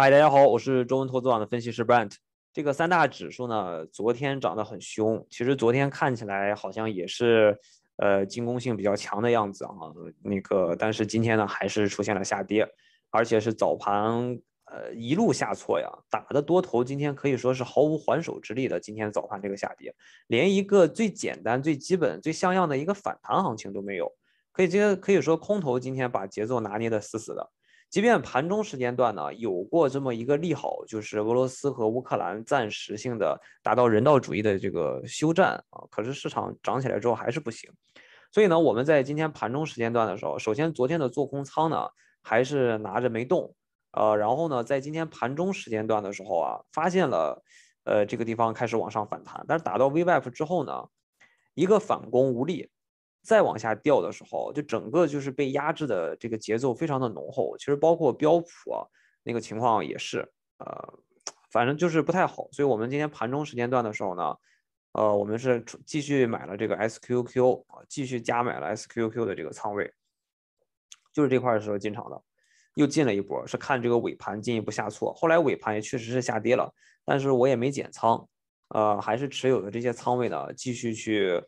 嗨，大家好，我是中文投资网的分析师 b r e n t 这个三大指数呢，昨天涨得很凶，其实昨天看起来好像也是，呃，进攻性比较强的样子啊。那个，但是今天呢，还是出现了下跌，而且是早盘呃一路下挫呀，打的多头今天可以说是毫无还手之力的。今天早盘这个下跌，连一个最简单、最基本、最像样的一个反弹行情都没有，可以今天可以说空头今天把节奏拿捏得死死的。即便盘中时间段呢，有过这么一个利好，就是俄罗斯和乌克兰暂时性的达到人道主义的这个休战啊，可是市场涨起来之后还是不行。所以呢，我们在今天盘中时间段的时候，首先昨天的做空仓呢还是拿着没动，呃，然后呢，在今天盘中时间段的时候啊，发现了呃这个地方开始往上反弹，但是打到 VWAP 之后呢，一个反攻无力。再往下掉的时候，就整个就是被压制的这个节奏非常的浓厚。其实包括标普啊，那个情况也是，呃，反正就是不太好。所以我们今天盘中时间段的时候呢，呃，我们是继续买了这个 SQQ 啊，继续加买了 SQQ 的这个仓位，就是这块的时候进场的，又进了一波。是看这个尾盘进一步下挫，后来尾盘也确实是下跌了，但是我也没减仓，呃，还是持有的这些仓位呢，继续去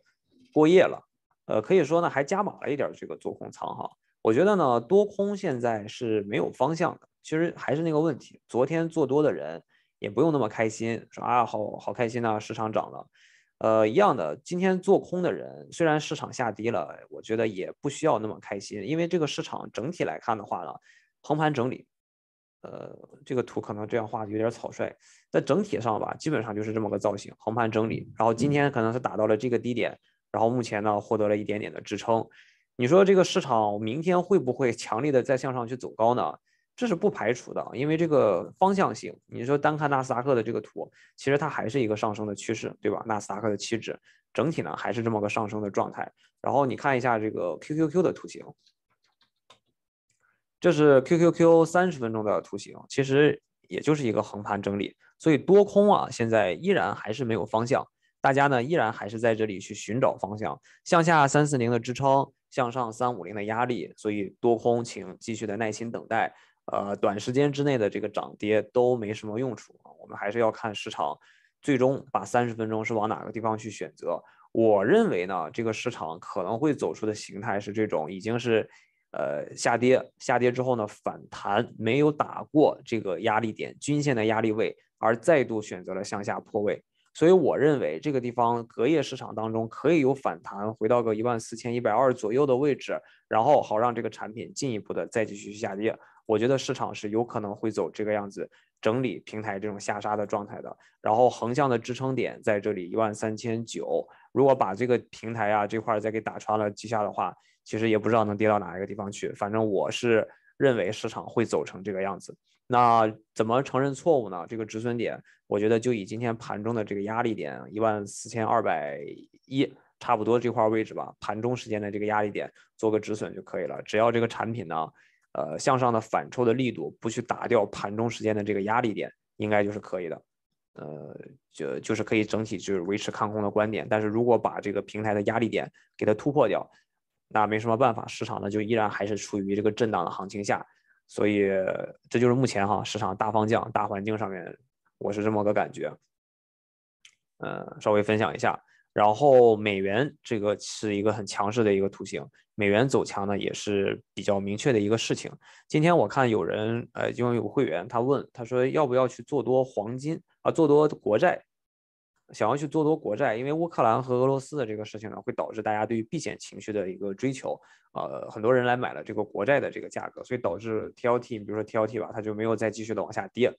过夜了。呃，可以说呢，还加码了一点这个做空仓哈。我觉得呢，多空现在是没有方向的。其实还是那个问题，昨天做多的人也不用那么开心，说啊，好好开心呐，市场涨了。呃，一样的，今天做空的人虽然市场下跌了，我觉得也不需要那么开心，因为这个市场整体来看的话呢，横盘整理。呃，这个图可能这样画的有点草率，但整体上吧，基本上就是这么个造型，横盘整理。然后今天可能是打到了这个低点。然后目前呢，获得了一点点的支撑。你说这个市场明天会不会强力的再向上去走高呢？这是不排除的，因为这个方向性。你说单看纳斯达克的这个图，其实它还是一个上升的趋势，对吧？纳斯达克的期指整体呢还是这么个上升的状态。然后你看一下这个 QQQ 的图形，这是 QQQ 三十分钟的图形，其实也就是一个横盘整理。所以多空啊，现在依然还是没有方向。大家呢依然还是在这里去寻找方向，向下三四零的支撑，向上三五零的压力，所以多空请继续的耐心等待。呃，短时间之内的这个涨跌都没什么用处啊，我们还是要看市场，最终把三十分钟是往哪个地方去选择。我认为呢，这个市场可能会走出的形态是这种，已经是呃下跌，下跌之后呢反弹没有打过这个压力点，均线的压力位，而再度选择了向下破位。所以我认为这个地方隔夜市场当中可以有反弹，回到个一万四千一百二左右的位置，然后好让这个产品进一步的再继续下跌。我觉得市场是有可能会走这个样子整理平台这种下杀的状态的。然后横向的支撑点在这里一万三千九，如果把这个平台啊这块再给打穿了几下的话，其实也不知道能跌到哪一个地方去。反正我是。认为市场会走成这个样子，那怎么承认错误呢？这个止损点，我觉得就以今天盘中的这个压力点一万四千二百一，差不多这块位置吧，盘中时间的这个压力点做个止损就可以了。只要这个产品呢，呃，向上的反抽的力度不去打掉盘中时间的这个压力点，应该就是可以的。呃，就就是可以整体就是维持看空的观点。但是如果把这个平台的压力点给它突破掉，那没什么办法，市场呢就依然还是处于这个震荡的行情下，所以这就是目前哈市场大方向、大环境上面，我是这么个感觉。呃，稍微分享一下，然后美元这个是一个很强势的一个图形，美元走强呢也是比较明确的一个事情。今天我看有人呃，因为有会员他问，他说要不要去做多黄金啊，做多国债。想要去做多国债，因为乌克兰和俄罗斯的这个事情呢，会导致大家对于避险情绪的一个追求，呃，很多人来买了这个国债的这个价格，所以导致 TLT，比如说 TLT 吧，它就没有再继续的往下跌。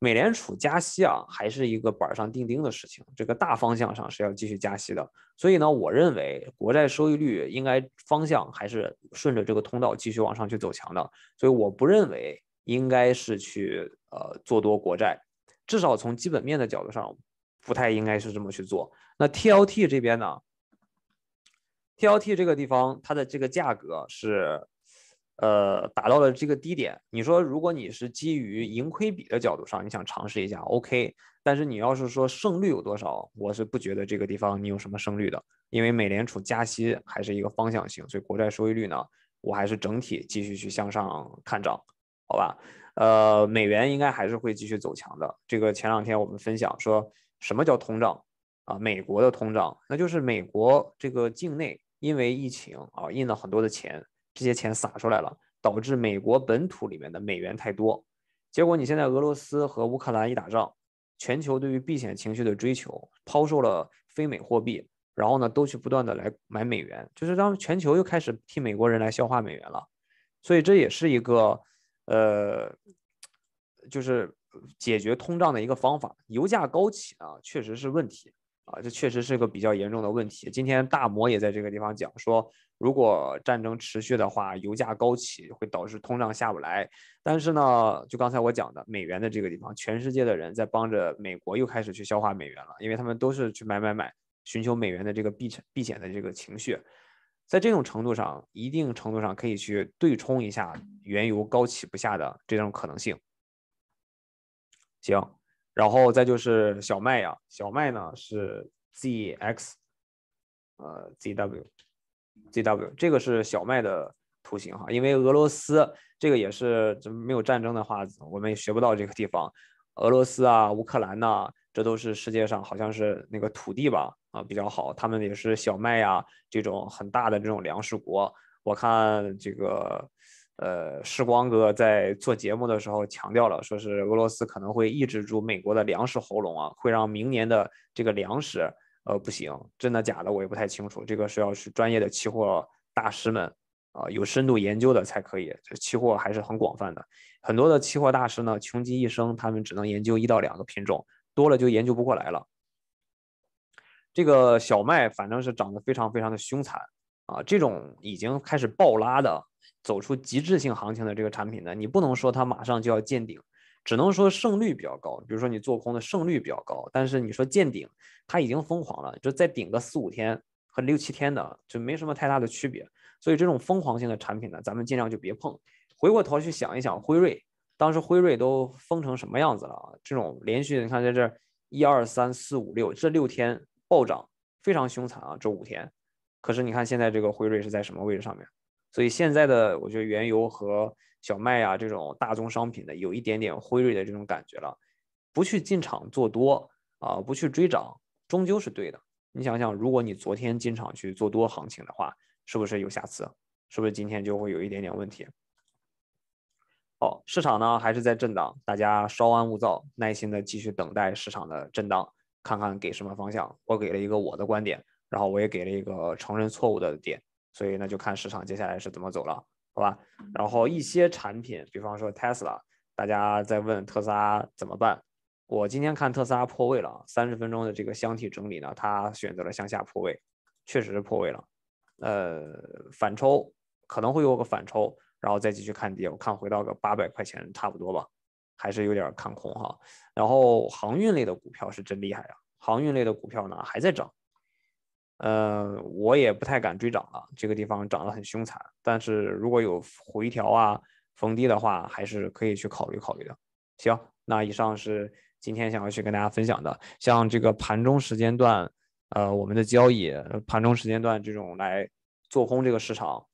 美联储加息啊，还是一个板上钉钉的事情，这个大方向上是要继续加息的，所以呢，我认为国债收益率应该方向还是顺着这个通道继续往上去走强的，所以我不认为应该是去呃做多国债，至少从基本面的角度上。不太应该是这么去做。那 TLT 这边呢？TLT 这个地方它的这个价格是，呃，达到了这个低点。你说如果你是基于盈亏比的角度上，你想尝试一下，OK。但是你要是说胜率有多少，我是不觉得这个地方你有什么胜率的。因为美联储加息还是一个方向性，所以国债收益率呢，我还是整体继续去向上看涨，好吧？呃，美元应该还是会继续走强的。这个前两天我们分享说。什么叫通胀啊？美国的通胀，那就是美国这个境内因为疫情啊印了很多的钱，这些钱撒出来了，导致美国本土里面的美元太多。结果你现在俄罗斯和乌克兰一打仗，全球对于避险情绪的追求，抛售了非美货币，然后呢都去不断的来买美元，就是让全球又开始替美国人来消化美元了。所以这也是一个，呃，就是。解决通胀的一个方法，油价高起啊，确实是问题啊，这确实是个比较严重的问题。今天大摩也在这个地方讲说，如果战争持续的话，油价高起会导致通胀下不来。但是呢，就刚才我讲的，美元的这个地方，全世界的人在帮着美国又开始去消化美元了，因为他们都是去买买买，寻求美元的这个避避险的这个情绪。在这种程度上，一定程度上可以去对冲一下原油高起不下的这种可能性。行，然后再就是小麦呀，小麦呢是 Z X，呃 Z W Z W，这个是小麦的图形哈，因为俄罗斯这个也是没有战争的话，我们也学不到这个地方。俄罗斯啊，乌克兰呐，这都是世界上好像是那个土地吧啊比较好，他们也是小麦呀这种很大的这种粮食国。我看这个。呃，时光哥在做节目的时候强调了，说是俄罗斯可能会抑制住美国的粮食喉咙啊，会让明年的这个粮食呃不行，真的假的我也不太清楚，这个是要是专业的期货大师们啊有深度研究的才可以，这期货还是很广泛的，很多的期货大师呢穷极一生，他们只能研究一到两个品种，多了就研究不过来了。这个小麦反正是长得非常非常的凶残。啊，这种已经开始爆拉的、走出极致性行情的这个产品呢，你不能说它马上就要见顶，只能说胜率比较高。比如说你做空的胜率比较高，但是你说见顶，它已经疯狂了，就再顶个四五天和六七天的，就没什么太大的区别。所以这种疯狂性的产品呢，咱们尽量就别碰。回过头去想一想，辉瑞当时辉瑞都疯成什么样子了啊？这种连续你看在这儿一二三四五六这六天暴涨，非常凶残啊，这五天。可是你看现在这个辉瑞是在什么位置上面？所以现在的我觉得原油和小麦啊这种大宗商品的有一点点辉瑞的这种感觉了，不去进场做多啊，不去追涨，终究是对的。你想想，如果你昨天进场去做多行情的话，是不是有瑕疵？是不是今天就会有一点点问题？好，市场呢还是在震荡，大家稍安勿躁，耐心的继续等待市场的震荡，看看给什么方向。我给了一个我的观点。然后我也给了一个承认错误的点，所以那就看市场接下来是怎么走了，好吧？然后一些产品，比方说 Tesla，大家在问特斯拉怎么办？我今天看特斯拉破位了，三十分钟的这个箱体整理呢，它选择了向下破位，确实是破位了。呃，反抽可能会有个反抽，然后再继续看跌，我看回到个八百块钱差不多吧，还是有点看空哈。然后航运类的股票是真厉害啊，航运类的股票呢还在涨。呃，我也不太敢追涨了，这个地方涨得很凶残。但是如果有回调啊、逢低的话，还是可以去考虑考虑的。行，那以上是今天想要去跟大家分享的。像这个盘中时间段，呃，我们的交易盘中时间段这种来做空这个市场，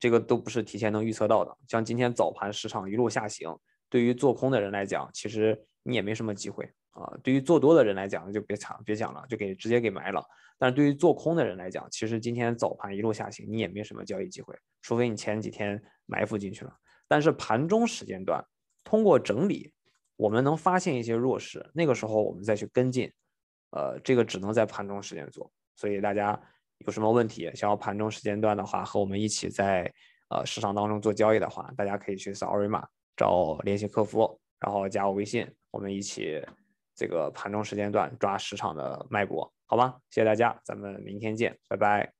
这个都不是提前能预测到的。像今天早盘市场一路下行，对于做空的人来讲，其实你也没什么机会。啊，对于做多的人来讲，就别抢，别讲了，就给直接给埋了。但是对于做空的人来讲，其实今天早盘一路下行，你也没什么交易机会，除非你前几天埋伏进去了。但是盘中时间段，通过整理，我们能发现一些弱势，那个时候我们再去跟进。呃，这个只能在盘中时间做。所以大家有什么问题，想要盘中时间段的话，和我们一起在呃市场当中做交易的话，大家可以去扫二维码找联系客服，然后加我微信，我们一起。这个盘中时间段抓市场的脉搏，好吧，谢谢大家，咱们明天见，拜拜。